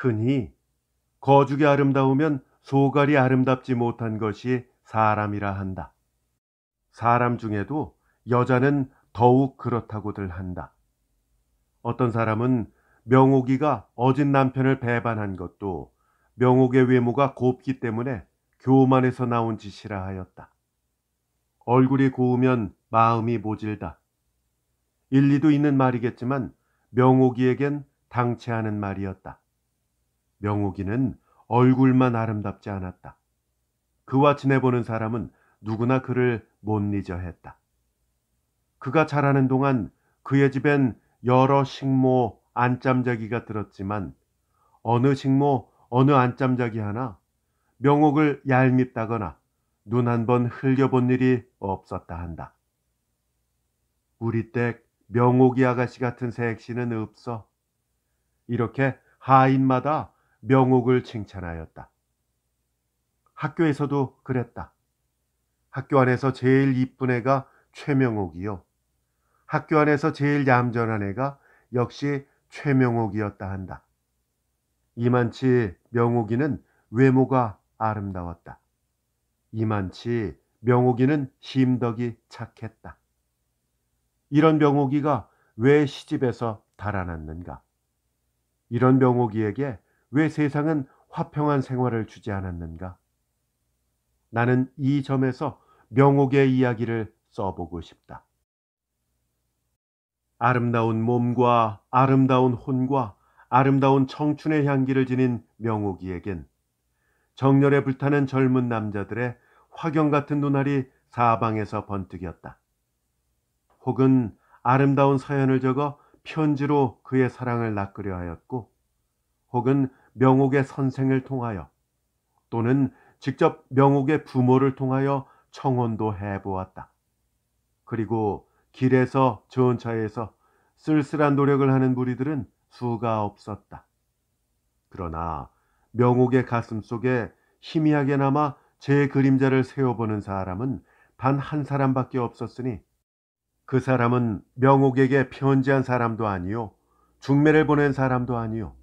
흔히 거죽이 아름다우면 소갈이 아름답지 못한 것이 사람이라 한다. 사람 중에도 여자는 더욱 그렇다고들 한다. 어떤 사람은 명옥이가 어진 남편을 배반한 것도 명옥의 외모가 곱기 때문에 교만에서 나온 짓이라 하였다. 얼굴이 고우면 마음이 모질다. 일리도 있는 말이겠지만 명옥이에겐 당체하는 말이었다. 명옥이는 얼굴만 아름답지 않았다. 그와 지내보는 사람은 누구나 그를 못 잊어 했다. 그가 자라는 동안 그의 집엔 여러 식모 안짬자기가 들었지만 어느 식모 어느 안짬자기 하나 명옥을 얄밉다거나 눈 한 번 흘겨본 일이 없었다 한다. 우리 댁 명옥이 아가씨 같은 액시는 없어. 이렇게 하인마다 명옥을 칭찬하였다. 학교에서도 그랬다. 학교 안에서 제일 이쁜 애가 최명옥이요. 학교 안에서 제일 얌전한 애가 역시 최명옥이었다 한다. 이만치 명옥이는 외모가 아름다웠다. 이만치 명옥이는 심덕이 착했다. 이런 명옥이가 왜 시집에서 달아났는가? 이런 명옥이에게 왜 세상은 화평한 생활을 주지 않았는가? 나는 이 점에서 명옥의 이야기를 써보고 싶다. 아름다운 몸과 아름다운 혼과 아름다운 청춘의 향기를 지닌 명옥이에겐 정열에 불타는 젊은 남자들의 화경 같은 눈알이 사방에서 번뜩였다. 혹은 아름다운 사연을 적어 편지로 그의 사랑을 낚으려 하였고, 혹은 명옥의 선생을 통하여 또는 직접 명옥의 부모를 통하여 청혼도 해보았다. 그리고 길에서 전차에서 쓸쓸한 노력을 하는 무리들은 수가 없었다. 그러나 명옥의 가슴 속에 희미하게나마 제 그림자를 세워보는 사람은 단 한 사람밖에 없었으니 그 사람은 명옥에게 편지한 사람도 아니요 중매를 보낸 사람도 아니요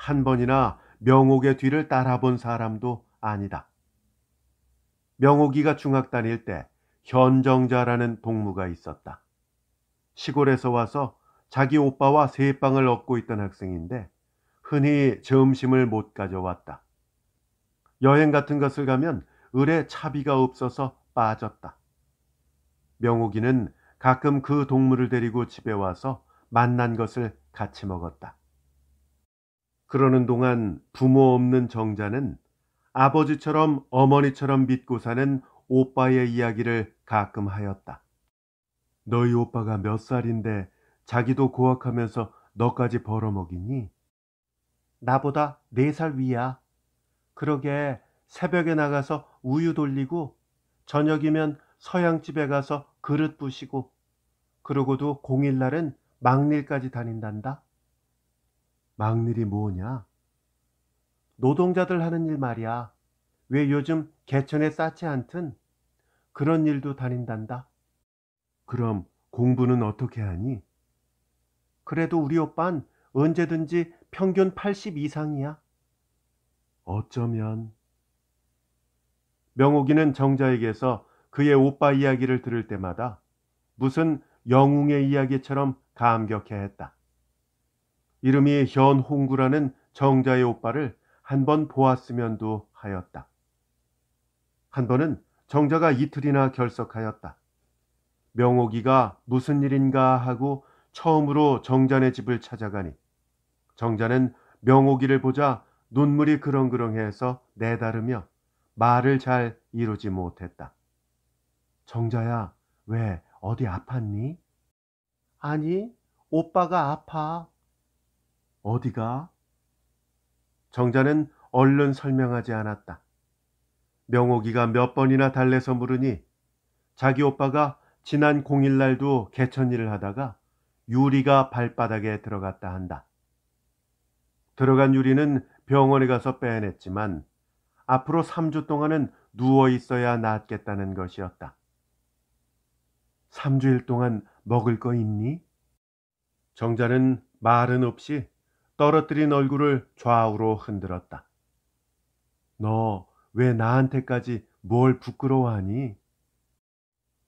한 번이나 명옥의 뒤를 따라본 사람도 아니다. 명옥이가 중학 다닐 때 현정자라는 동무가 있었다. 시골에서 와서 자기 오빠와 세 빵을 얻고 있던 학생인데 흔히 점심을 못 가져왔다. 여행 같은 것을 가면 을에 차비가 없어서 빠졌다. 명옥이는 가끔 그 동물을 데리고 집에 와서 만난 것을 같이 먹었다. 그러는 동안 부모 없는 정자는 아버지처럼 어머니처럼 믿고 사는 오빠의 이야기를 가끔 하였다. 너희 오빠가 몇 살인데 자기도 고학하면서 너까지 벌어먹이니? 나보다 네 살 위야. 그러게 새벽에 나가서 우유 돌리고 저녁이면 서양집에 가서 그릇 부시고 그러고도 공일날은 막일까지 다닌단다. 막일이 뭐냐? 노동자들 하는 일 말이야. 왜 요즘 개천에 쌓지 않든 그런 일도 다닌단다. 그럼 공부는 어떻게 하니? 그래도 우리 오빤 언제든지 평균 80 이상이야. 어쩌면 명옥이는 정자에게서 그의 오빠 이야기를 들을 때마다 무슨 영웅의 이야기처럼 감격해했다. 이름이 현홍구라는 정자의 오빠를 한 번 보았으면도 하였다. 한 번은 정자가 이틀이나 결석하였다. 명옥이가 무슨 일인가 하고 처음으로 정자네 집을 찾아가니 정자는 명옥이를 보자 눈물이 그렁그렁해서 내다르며 말을 잘 이루지 못했다. 정자야, 왜 어디 아팠니? 아니, 오빠가 아파. 어디가? 정자는 얼른 설명하지 않았다. 명옥이가 몇 번이나 달래서 물으니 자기 오빠가 지난 공일날도 개천일을 하다가 유리가 발바닥에 들어갔다 한다. 들어간 유리는 병원에 가서 빼냈지만 앞으로 3주 동안은 누워 있어야 낫겠다는 것이었다. 3주일 동안 먹을 거 있니? 정자는 말은 없이 떨어뜨린 얼굴을 좌우로 흔들었다. 너 왜 나한테까지 뭘 부끄러워하니?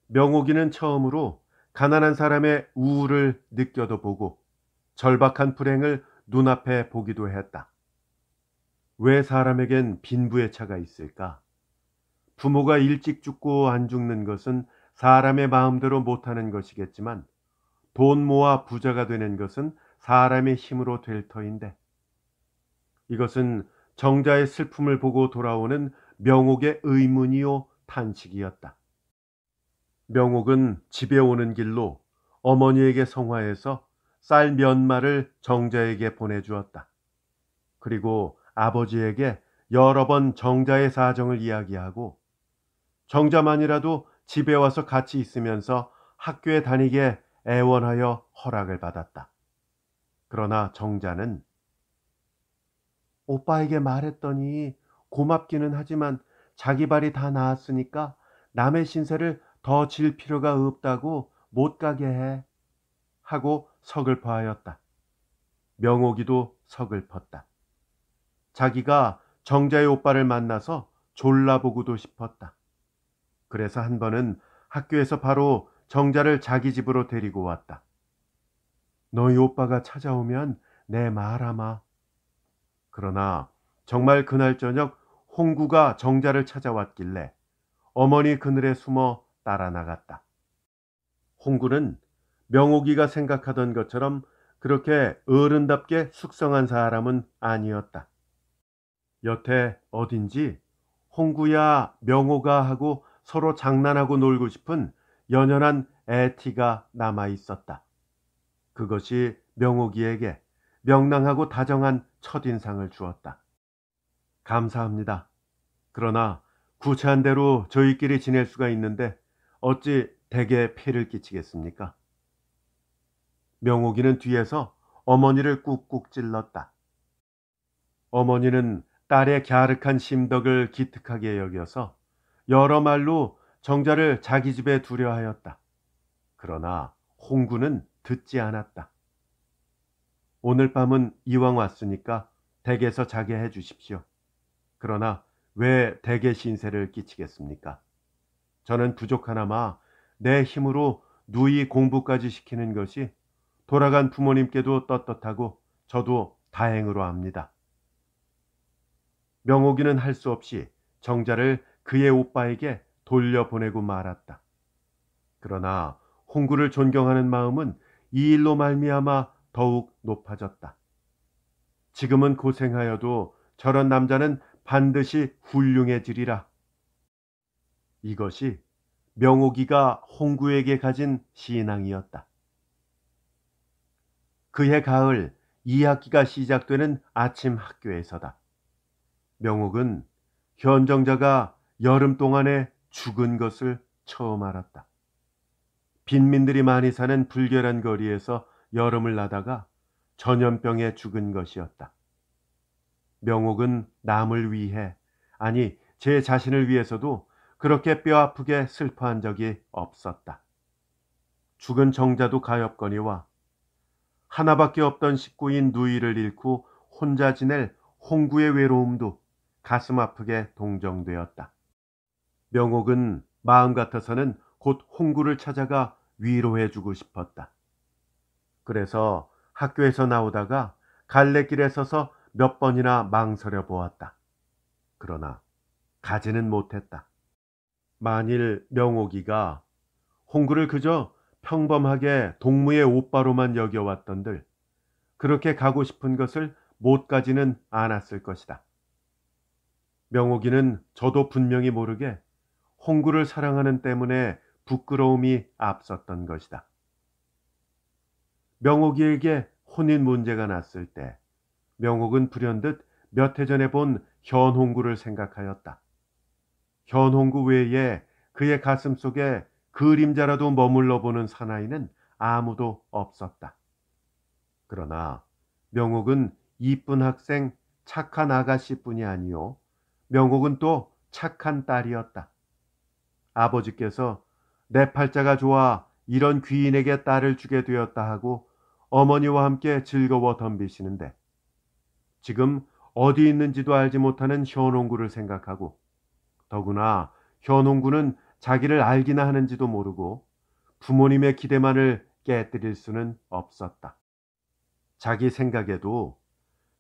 명옥이는 처음으로 가난한 사람의 우울을 느껴도 보고 절박한 불행을 눈앞에 보기도 했다. 왜 사람에겐 빈부의 차가 있을까? 부모가 일찍 죽고 안 죽는 것은 사람의 마음대로 못하는 것이겠지만 돈 모아 부자가 되는 것은 사람의 힘으로 될 터인데 이것은 정자의 슬픔을 보고 돌아오는 명옥의 의문이요 탄식이었다. 명옥은 집에 오는 길로 어머니에게 성화해서 쌀 몇 마를 정자에게 보내주었다. 그리고 아버지에게 여러 번 정자의 사정을 이야기하고 정자만이라도 집에 와서 같이 있으면서 학교에 다니게 애원하여 허락을 받았다. 그러나 정자는 오빠에게 말했더니 고맙기는 하지만 자기 발이 다 나았으니까 남의 신세를 더 질 필요가 없다고 못 가게 해. 하고 서글퍼하였다. 명옥이도 서글펐다. 자기가 정자의 오빠를 만나서 졸라보고도 싶었다. 그래서 한 번은 학교에서 바로 정자를 자기 집으로 데리고 왔다. 너희 오빠가 찾아오면 내 말하마. 그러나 정말 그날 저녁 홍구가 정자를 찾아왔길래 어머니 그늘에 숨어 따라 나갔다. 홍구는 명옥이가 생각하던 것처럼 그렇게 어른답게 숙성한 사람은 아니었다. 여태 어딘지 홍구야 명호가 하고 서로 장난하고 놀고 싶은 연연한 애티가 남아 있었다. 그것이 명옥이에게 명랑하고 다정한 첫인상을 주었다. 감사합니다. 그러나 구차한 대로 저희끼리 지낼 수가 있는데 어찌 대개 피를 끼치겠습니까? 명옥이는 뒤에서 어머니를 꾹꾹 찔렀다. 어머니는 딸의 갸륵한 심덕을 기특하게 여겨서 여러 말로 정자를 자기 집에 두려 하였다. 그러나 홍구는 듣지 않았다. 오늘 밤은 이왕 왔으니까 댁에서 자게 해 주십시오. 그러나 왜 댁에 신세를 끼치겠습니까? 저는 부족하나마 내 힘으로 누이 공부까지 시키는 것이 돌아간 부모님께도 떳떳하고 저도 다행으로 합니다. 명옥이는 할 수 없이 정자를 그의 오빠에게 돌려보내고 말았다. 그러나 홍구를 존경하는 마음은 이 일로 말미암아 더욱 높아졌다. 지금은 고생하여도 저런 남자는 반드시 훌륭해지리라. 이것이 명옥이가 홍구에게 가진 신앙이었다. 그해 가을 2학기가 시작되는 아침 학교에서다. 명옥은 현정자가 여름 동안에 죽은 것을 처음 알았다. 빈민들이 많이 사는 불결한 거리에서 여름을 나다가 전염병에 죽은 것이었다. 명옥은 남을 위해, 아니 제 자신을 위해서도 그렇게 뼈아프게 슬퍼한 적이 없었다. 죽은 정자도 가엾거니와 하나밖에 없던 식구인 누이를 잃고 혼자 지낼 홍구의 외로움도 가슴 아프게 동정되었다. 명옥은 마음 같아서는 곧 홍구를 찾아가 위로해주고 싶었다. 그래서 학교에서 나오다가 갈래길에 서서 몇 번이나 망설여 보았다. 그러나 가지는 못했다. 만일 명옥이가 홍구를 그저 평범하게 동무의 오빠로만 여겨왔던들 그렇게 가고 싶은 것을 못 가지는 않았을 것이다. 명옥이는 저도 분명히 모르게 홍구를 사랑하는 때문에 부끄러움이 앞섰던 것이다. 명옥이에게 혼인 문제가 났을 때 명옥은 불현듯 몇 해 전에 본 현홍구를 생각하였다. 현홍구 외에 그의 가슴 속에 그림자라도 머물러 보는 사나이는 아무도 없었다. 그러나 명옥은 이쁜 학생, 착한 아가씨뿐이 아니요. 명옥은 또 착한 딸이었다. 아버지께서 내 팔자가 좋아 이런 귀인에게 딸을 주게 되었다 하고 어머니와 함께 즐거워 덤비시는데 지금 어디 있는지도 알지 못하는 현홍구를 생각하고 더구나 현홍구는 자기를 알기나 하는지도 모르고 부모님의 기대만을 깨뜨릴 수는 없었다. 자기 생각에도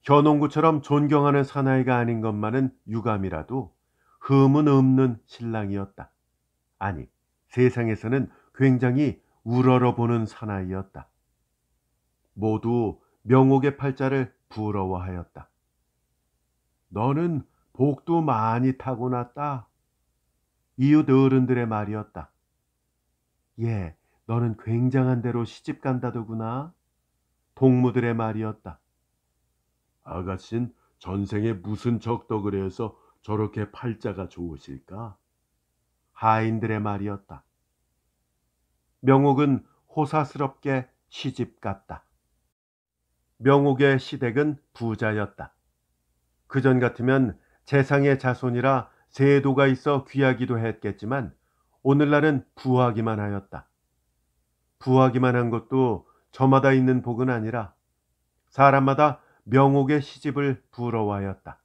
현홍구처럼 존경하는 사나이가 아닌 것만은 유감이라도 흠은 없는 신랑이었다. 아니, 세상에서는 굉장히 우러러보는 사나이였다. 모두 명옥의 팔자를 부러워하였다. 너는 복도 많이 타고났다. 이웃 어른들의 말이었다. 예, 너는 굉장한 대로 시집 간다더구나. 동무들의 말이었다. 아가씨는 전생에 무슨 적덕을 해서 저렇게 팔자가 좋으실까? 하인들의 말이었다. 명옥은 호사스럽게 시집 갔다. 명옥의 시댁은 부자였다. 그전 같으면 재상의 자손이라 세도가 있어 귀하기도 했겠지만 오늘날은 부하기만 하였다. 부하기만 한 것도 저마다 있는 복은 아니라 사람마다 명옥의 시집을 부러워하였다.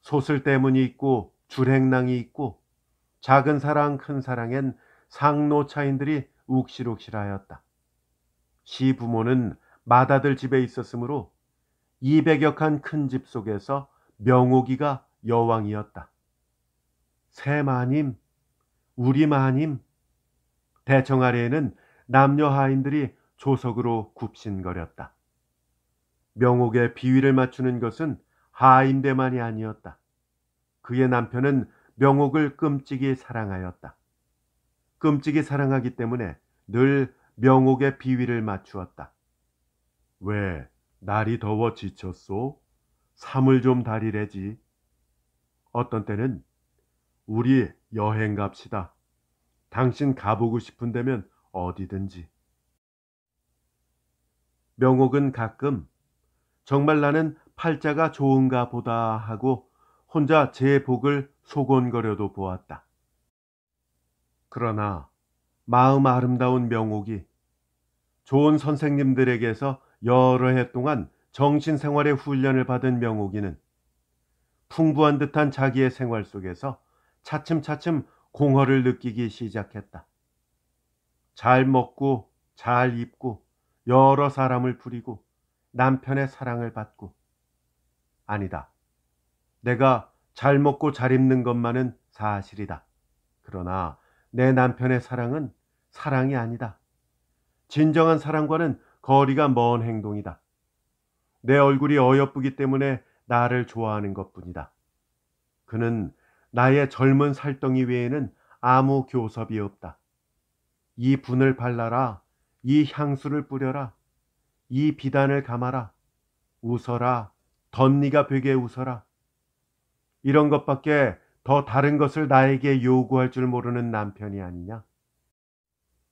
소슬 때문이 있고 줄행랑이 있고 작은 사랑 큰 사랑엔 상노차인들이 욱실욱실하였다. 시 부모는 마다들 집에 있었으므로 이백여칸큰집 속에서 명옥이가 여왕이었다. 새마님, 우리마님, 대청 아래에는 남녀 하인들이 조석으로 굽신거렸다. 명옥의 비위를 맞추는 것은 하임대만이 아니었다. 그의 남편은 명옥을 끔찍이 사랑하였다. 끔찍이 사랑하기 때문에 늘 명옥의 비위를 맞추었다. 왜 날이 더워 지쳤소? 삶을 좀 다리래지. 어떤 때는 우리 여행 갑시다. 당신 가보고 싶은 데면 어디든지. 명옥은 가끔 정말 나는 팔자가 좋은가 보다 하고 혼자 제 복을 소곤거려도 보았다. 그러나 마음 아름다운 명옥이 좋은 선생님들에게서 여러 해 동안 정신생활의 훈련을 받은 명옥이는 풍부한 듯한 자기의 생활 속에서 차츰차츰 공허를 느끼기 시작했다. 잘 먹고 잘 입고 여러 사람을 부리고 남편의 사랑을 받고 아니다. 내가 잘 먹고 잘 입는 것만은 사실이다. 그러나 내 남편의 사랑은 사랑이 아니다. 진정한 사랑과는 거리가 먼 행동이다. 내 얼굴이 어여쁘기 때문에 나를 좋아하는 것 뿐이다. 그는 나의 젊은 살덩이 외에는 아무 교섭이 없다. 이 분을 발라라. 이 향수를 뿌려라. 이 비단을 감아라. 웃어라. 덧니가 베게 웃어라. 이런 것밖에 더 다른 것을 나에게 요구할 줄 모르는 남편이 아니냐?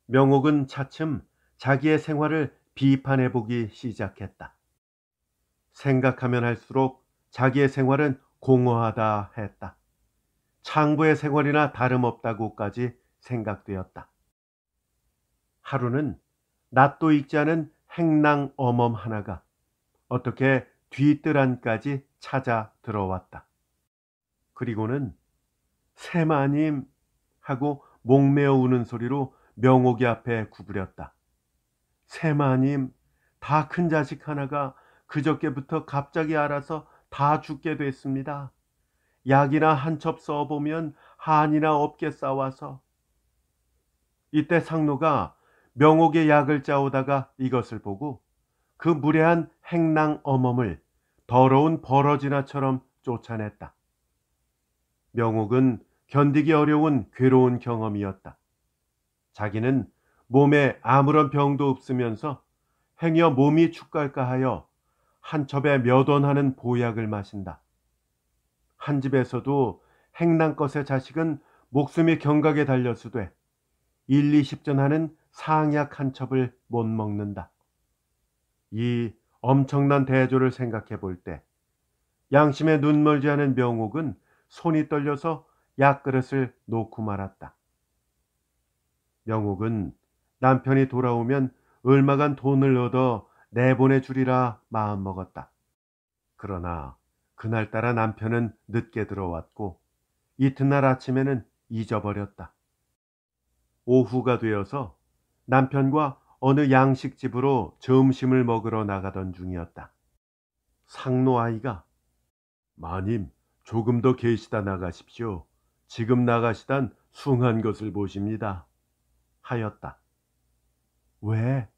명옥은 차츰 자기의 생활을 비판해 보기 시작했다. 생각하면 할수록 자기의 생활은 공허하다 했다. 창부의 생활이나 다름없다고까지 생각되었다. 하루는 낮도 익지 않은 행랑 어멈 하나가 어떻게 뒤뜰 안까지 찾아 들어왔다. 그리고는 세마님 하고 목매어 우는 소리로 명옥이 앞에 구부렸다. 세마님, 다 큰 자식 하나가 그저께부터 갑자기 알아서 다 죽게 됐습니다. 약이나 한첩 써보면 한이나 없게 싸워서. 이때 상노가 명옥의 약을 짜오다가 이것을 보고 그 무례한 행랑 어멈을 더러운 버러지나처럼 쫓아냈다. 명옥은 견디기 어려운 괴로운 경험이었다. 자기는 몸에 아무런 병도 없으면서 행여 몸이 축갈까 하여 한 첩에 몇원 하는 보약을 마신다. 한 집에서도 행랑것의 자식은 목숨이 경각에 달렸으되 1, 20전 하는 상약 한 첩을 못 먹는다. 이 엄청난 대조를 생각해 볼 때 양심에 눈멀지 않은 명옥은 손이 떨려서 약그릇을 놓고 말았다. 영옥은 남편이 돌아오면 얼마간 돈을 얻어 내보내 주리라 마음먹었다. 그러나 그날따라 남편은 늦게 들어왔고 이튿날 아침에는 잊어버렸다. 오후가 되어서 남편과 어느 양식집으로 점심을 먹으러 나가던 중이었다. 상노아이가 마님, 조금 더 계시다 나가십시오. 지금 나가시단 숭한 것을 보십니다. 하였다. 왜?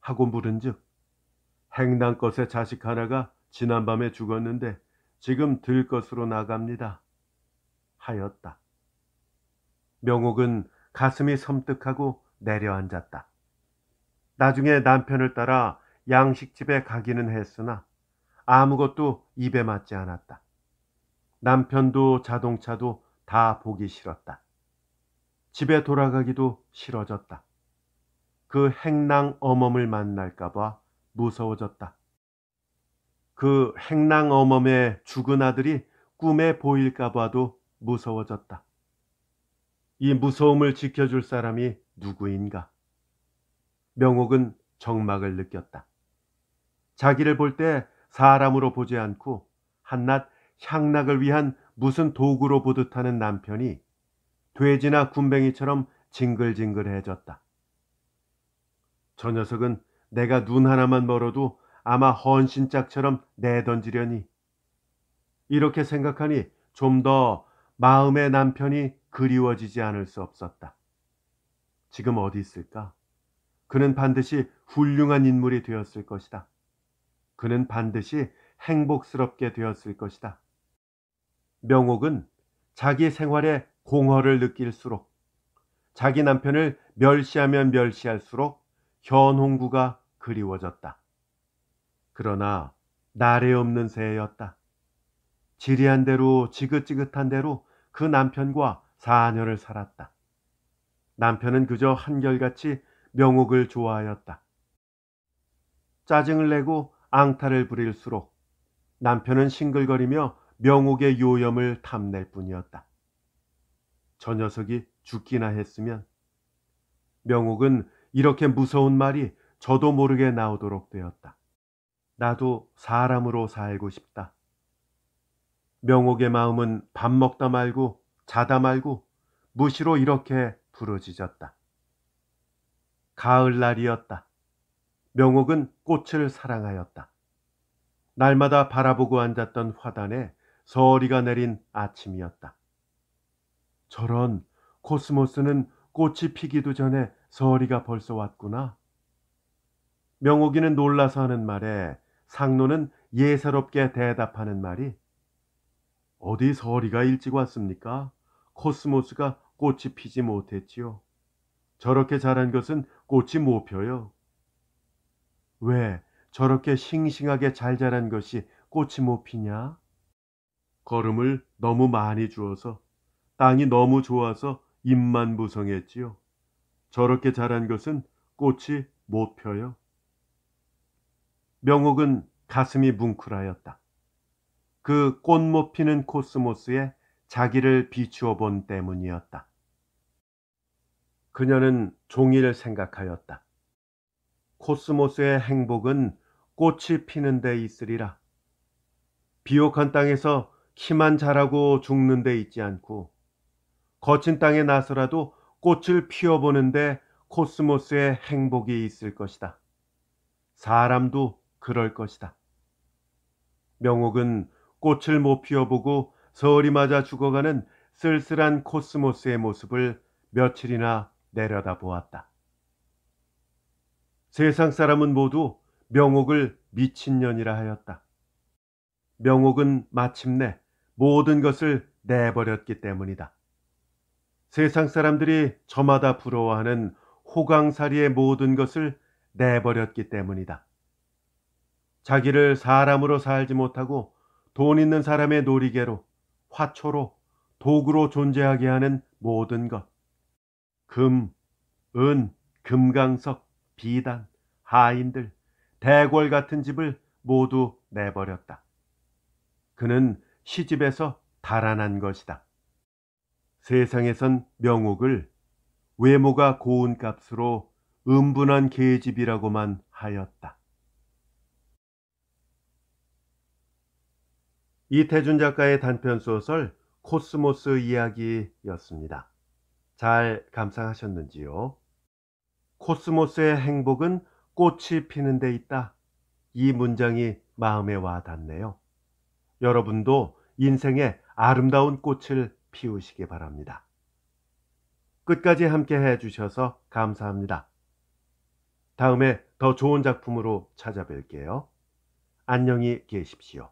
하고 물은즉 행당 것의 자식 하나가 지난밤에 죽었는데 지금 들 것으로 나갑니다. 하였다. 명옥은 가슴이 섬뜩하고 내려앉았다. 나중에 남편을 따라 양식집에 가기는 했으나 아무것도 입에 맞지 않았다. 남편도 자동차도 다 보기 싫었다. 집에 돌아가기도 싫어졌다. 그 행랑 어멈을 만날까봐 무서워졌다. 그 행랑 어멈의 죽은 아들이 꿈에 보일까봐도 무서워졌다. 이 무서움을 지켜줄 사람이 누구인가? 명옥은 정막을 느꼈다. 자기를 볼 때 사람으로 보지 않고 한낱 향락을 위한 무슨 도구로 보듯 하는 남편이 돼지나 군뱅이처럼 징글징글해졌다. 저 녀석은 내가 눈 하나만 멀어도 아마 헌신짝처럼 내던지려니 이렇게 생각하니 좀 더 마음의 남편이 그리워지지 않을 수 없었다. 지금 어디 있을까? 그는 반드시 훌륭한 인물이 되었을 것이다. 그는 반드시 행복스럽게 되었을 것이다. 명옥은 자기 생활에 공허를 느낄수록 자기 남편을 멸시하면 멸시할수록 현홍구가 그리워졌다. 그러나 날에 없는 새였다. 지리한 대로 지긋지긋한 대로 그 남편과 4년을 살았다. 남편은 그저 한결같이 명옥을 좋아하였다. 짜증을 내고 앙탈을 부릴수록 남편은 싱글거리며 명옥의 요염을 탐낼 뿐이었다. 저 녀석이 죽기나 했으면 명옥은 이렇게 무서운 말이 저도 모르게 나오도록 되었다. 나도 사람으로 살고 싶다. 명옥의 마음은 밥 먹다 말고 자다 말고 무시로 이렇게 부러지졌다. 가을날이었다. 명옥은 꽃을 사랑하였다. 날마다 바라보고 앉았던 화단에 서리가 내린 아침이었다. 저런 코스모스는 꽃이 피기도 전에 서리가 벌써 왔구나. 명옥이는 놀라서 하는 말에 상노는 예사롭게 대답하는 말이 어디 서리가 일찍 왔습니까? 코스모스가 꽃이 피지 못했지요. 저렇게 자란 것은 꽃이 못 펴요. 왜 저렇게 싱싱하게 잘 자란 것이 꽃이 못 피냐? 거름을 너무 많이 주어서 땅이 너무 좋아서 잎만 무성했지요. 저렇게 자란 것은 꽃이 못 펴요. 명옥은 가슴이 뭉클하였다. 그 꽃 못 피는 코스모스에 자기를 비추어 본 때문이었다. 그녀는 종일 생각하였다. 코스모스의 행복은 꽃이 피는 데 있으리라. 비옥한 땅에서 키만 자라고 죽는 데 있지 않고 거친 땅에 나서라도 꽃을 피워보는데 코스모스의 행복이 있을 것이다. 사람도 그럴 것이다. 명옥은 꽃을 못 피워보고 서울이 맞아 죽어가는 쓸쓸한 코스모스의 모습을 며칠이나 내려다보았다. 세상 사람은 모두 명옥을 미친년이라 하였다. 명옥은 마침내 모든 것을 내버렸기 때문이다. 세상 사람들이 저마다 부러워하는 호강사리의 모든 것을 내버렸기 때문이다. 자기를 사람으로 살지 못하고 돈 있는 사람의 놀이개로, 화초로, 도구로 존재하게 하는 모든 것. 금, 은, 금강석, 비단, 하인들, 대궐 같은 집을 모두 내버렸다. 그는 시집에서 달아난 것이다. 세상에선 명옥을 외모가 고운 값으로 음분한 계집이라고만 하였다. 이태준 작가의 단편 소설 코스모스 이야기였습니다. 잘 감상하셨는지요? 코스모스의 행복은 꽃이 피는 데 있다. 이 문장이 마음에 와 닿네요. 여러분도 인생의 아름다운 꽃을 피우시기 바랍니다. 끝까지 함께 해주셔서 감사합니다. 다음에 더 좋은 작품으로 찾아뵐게요. 안녕히 계십시오.